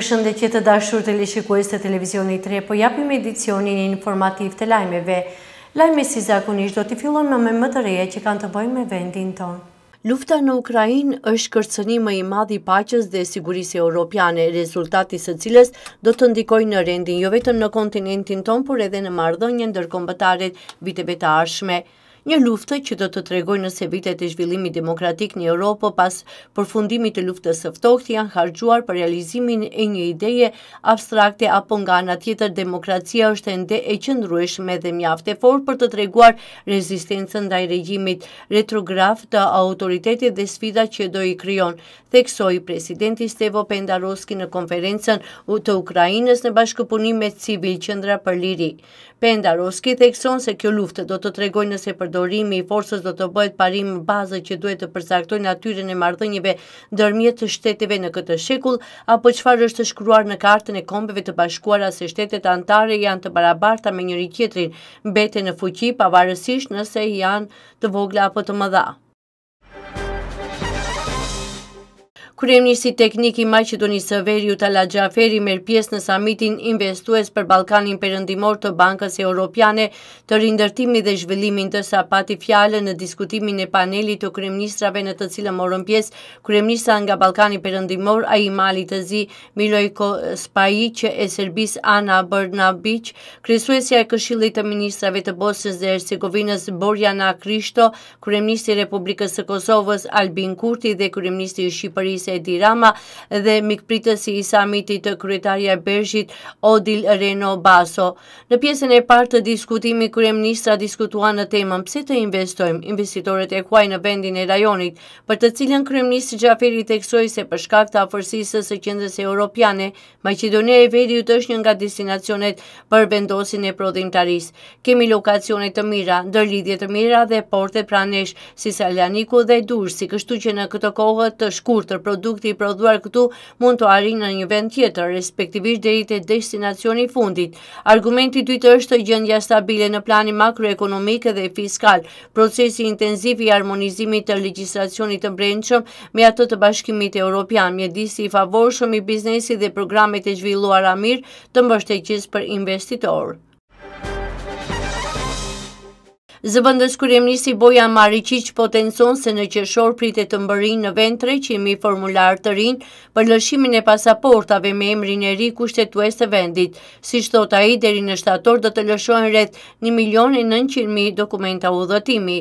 Përshëndetje të dashur të lishikues të televizioni 3, po japim edicionin informativ të lajmeve. Lajme si zakonisht do t'i fillon me më më të reje që kanë të bojnë me vendin tonë. Lufta në Ukrajin është kërcëni më i madhi paches dhe sigurisë europiane, rezultati së cilës do të ndikoj në rendin, jo vetëm në kontinentin tonë, por edhe në mardhënjën dërkombëtaret viteve të arshme. Një luftë që do të tregoj nëse vitet e zhvillimi demokratik një Europë pas përfundimit të luftës sëftokt janë hargjuar për realizimin e një ideje abstrakte apo nga nga tjetër demokracia është ende e qëndrueshme dhe mjafte for për të treguar rezistencën dhe i regjimit retrograf të autoritetit dhe sfida që do i kryon. Theksoj presidenti Stevo Pendaroski në konferencen të Ukrajines në bashkëpunim me civil qëndra për liri. Pendaroski thekson se kjo luftë do të tregoj nëse për përdorimi i forcës do të bëhet parim bazë që duhet të përcaktojë natyrën e marrëdhënieve ndërmjet të shteteve në këtë shekull apo çfarë është të shkruar në kartën e Kombeve të Bashkuara se shtetet anëtare janë të barabarta me njëri tjetrin, mbeten në fuqi pavarësisht nëse janë të vogla apo të mëdha. Kryeministri teknik i Maqedonisë së Veriut Ala Xhaferi merr pjesë në samitin investues për Ballkanin Perëndimor të Bankës Europiane të Rindërtimit dhe Zhvillimit të Sapati Fjalë në diskutimin e panelit të kryeministrave në të cilën morën pjesë kryeministra nga Ballkani Perëndimor Ai Mali të Zi, Milojko Spajić e Serbisë Ana Brnabić, kryesuesja e Këshillit të Ministrave të Bosnjës dhe Hercegovinës Borjana Krishto, kryeministri i Republikës së Kosovës Albin Kurti dhe kryeministri i Shqipërisë Ministrisë Edi Rama dhe mikpritës i samitit të kryetarja Bershit Odil Reno Baso. Në pjesën e partë të diskutimi, kërë ministra diskutua në temën pse të investojmë investitorët e kuaj në vendin e rajonit, për të cilën kërë ministrë Gjaferi teksoj se përshkak të afërsisës e kjendës e Europiane, Macedonia e Veriut është një nga destinacionet për vendosin e prodhimtaris. Kemi lokacionet të mira, ndërlidhjet të mira dhe porte pranesh si Saljaniku dhe Durës, si kështu që në këtë kohët të shkur produkti i prodhuar këtu mund të arrinë në një vend tjetër, respektivisht deri te destinacioni fundit. Argumenti dytë është gjendja stabile në planin makroekonomik dhe fiskal. Procesi intensiv i harmonizimit të legjislacionit të brendshëm me ato të Bashkimit Evropian, mjedis i favorshëm i biznesit dhe programet e zhvilluara mirë të mbështetjes për investitorë. Zëbëndës kryemnisi Bojan Mariqic potenson se në qëshor pritet të mbërin në ventre që imi formular të rin për lëshimin e pasaportave me emrin e ri kushtetues të vendit. Si shtot a i deri në shtator dhe të lëshohen rreth 1.900.000 dokumenta u dhëtimi.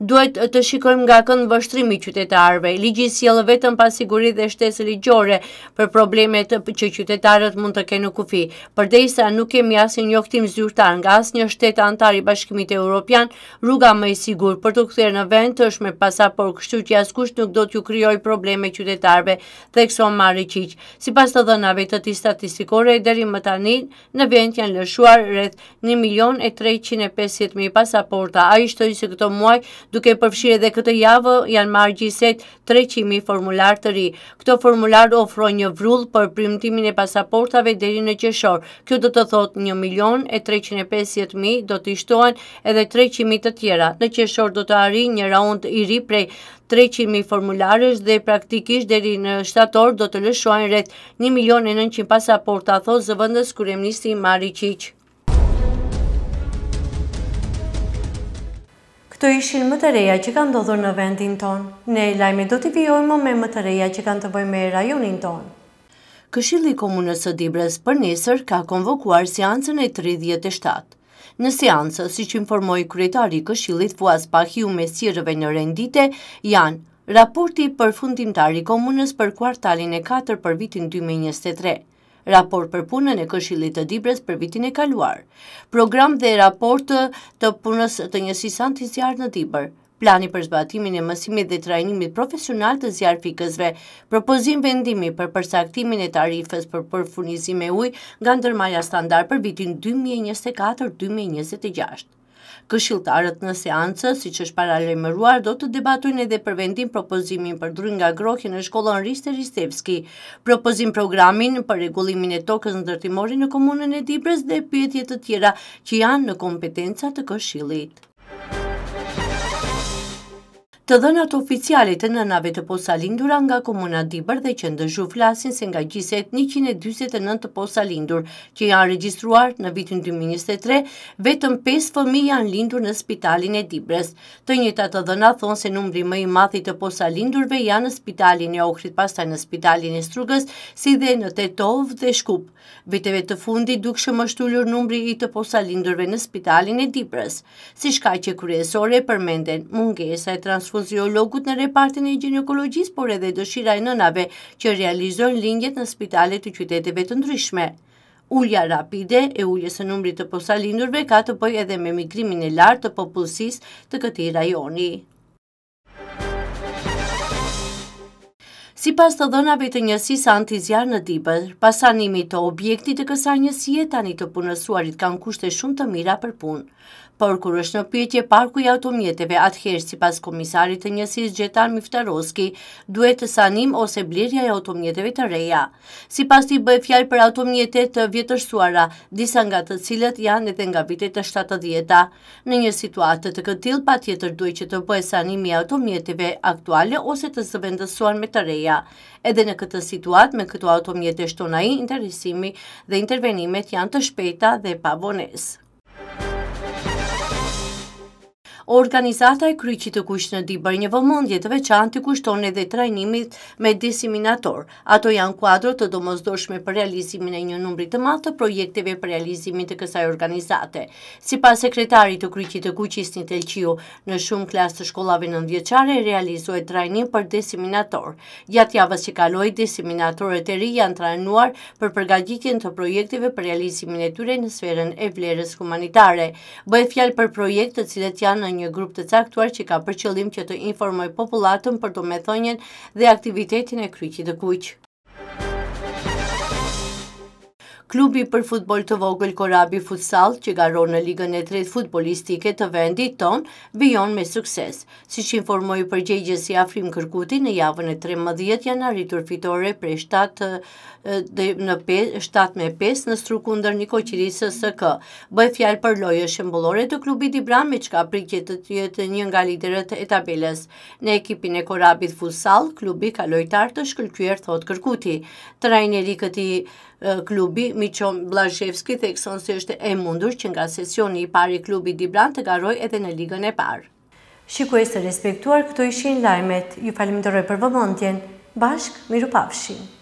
Duhet të shikojmë nga kënë vështrimi qytetarve. Ligi jelë vetën pasiguri dhe shtesë ligjore për problemet që qytetarët mund të kenë kufi. Për dejsa nuk kemi asin njoktim zyrtar nga as një shtetë antari bashkimit e Europian, Rruga më i sigur për të kthyer në vend të është me pasaportë, kështu që askush nuk do t'ju kryoj probleme qytetarve dhe kësonë marri Sipas Si pas të dënave të ti statistikore, deri më tani në vend janë lëshuar rreth 1.350.000 pasaporta. A i se këto muaj duke përfshire dhe këtë javë janë marrë gjiset 300.000 formular të ri. Këto formular ofroj një vrull për primtimin e pasaportave deri në qeshor. Kjo do të thot 1.350.000 do shtohen edhe 300 shërbimit të tjera. Në qeshor do të arri një raund i ri prej 300.000 formularës dhe praktikisht deri në shtator do të lëshojnë rreth 1.900.000 pasaport të vëndës zëvëndës njësi Mari Qiqë. Këto ishin më të reja që kanë dodhur në vendin tonë. Ne e lajme do t'i vjojmë me më të reja që kanë të bëjmë me rajonin tonë. Këshilli Komunës të Dibres për nesër ka konvokuar seancën e 37. Në seansë, si që informoj kretari këshilit Fuas Pahiu me sirëve në rendite, janë raporti për fundimtari komunës për kuartalin e 4 për vitin 2023, raport për punën e këshillit të dibres për vitin e kaluar, program dhe raport të punës të njësi santizjarë në dibër, plani për zbatimin e mësimit dhe trajnimit profesional të zjarëfikësve, propozim vendimi për përsaktimin e tarifës për përfunizim e uj nga ndërmaja standar për vitin 2024-2026. Këshiltarët në seancë, si që është paralemëruar, do të debatujnë edhe për vendim propozimin për drujnë nga grokje në shkollon Riste Ristevski, propozim programin për regullimin e tokës në dërtimori në komunën e Dibres dhe pjetjet të tjera që janë në kompetenca të këshilit të dhënat oficialit të nënave të posa lindura nga Komuna Dibër dhe që ndëshu flasin se nga gjiset 129 të posa lindur që janë registruar në vitin 2023, vetëm 5 fëmi janë lindur në spitalin e Dibërës. Të njëta të dhëna thonë se numri më i mathi të posa lindurve janë në spitalin e Okrit pastaj në spitalin e Strugës, si dhe në Tetov dhe Shkup. Viteve të fundi duk shë mështullur numri i të posa lindurve në spitalin e Dibërës, si shka që kërësore përmenden mungesa e trans transfuziologut në repartin e gjeniokologjis, por edhe dëshira e nënave që realizojnë lingjet në spitalet të qyteteve të ndryshme. Ullja rapide e ulljes në numri të posa lindurve ka të poj edhe me mikrimin e lartë të popullësis të këti rajoni. Si pas të dhënave të njësis antizjarë në tiber, pasanimi të objektit të kësa njësie tani të punësuarit kanë kushte shumë të mira për punë por kur është në pjetje parku i automjeteve atëherë si pas komisarit të njësis Gjetar Miftaroski, duhet të sanim ose blirja i automjeteve të reja. Si pas të i bëjë fjalë për automjete të vjetërsuara, disa nga të cilët janë edhe nga vitet të 70 djeta, Në një situatë të këtil, pa tjetër duhet që të bëjë sanimi i automjeteve aktuale ose të zëvendësuar me të reja. Edhe në këtë situatë, me këto automjete shtonaj, interesimi dhe intervenimet janë të shpejta dhe pa organizata e kryqit të kushtë në dibër një vëmëndje të veçan të kushton edhe trajnimit me disiminator. Ato janë kuadro të domozdoshme për realizimin e një numri të matë të projekteve për realizimin të kësaj organizate. Si pas sekretarit të kryqit të kushtis një telqiu, në shumë klasë të shkollave në nëndjeqare realizu e trajnim për disiminator. Gjatë javës që kaloi, disiminatorët e ri janë trajnuar për përgajitjen të projekteve për realizimin e ture në sferën e vlerës humanitare. Bëhet fjalë për projekte të cilët janë në një grup të caktuar që ka për qëllim që të informoj populatën për të methonjen dhe aktivitetin e kryqit të kuqë. Klubi për futbol të vogël Korabi Futsal, që garon në ligën e tretë futbolistike të vendit ton, bëjon me sukses. Si që informoj përgjegjës si Afrim Kërkuti në javën e 13 janë arritur fitore prej 7 me 5 në struku ndër një koqirisë së kë. Bëj fjalë për lojë shëmbullore të klubi Dibra me qka prikjet të tjetë një nga liderët e tabeles. Në ekipin e Korabit Futsal, klubi ka lojtar të shkëllkyer thot Kërkuti. Trajneri këti futbolistike, klubi Miqon Blashevski thekson se është e mundur që nga sesioni i pari klubi Dibran të garoj edhe në ligën e parë. Shikues të respektuar, këto ishin lajmet, ju rojë për vëmëndjen, bashk, miru pafshin.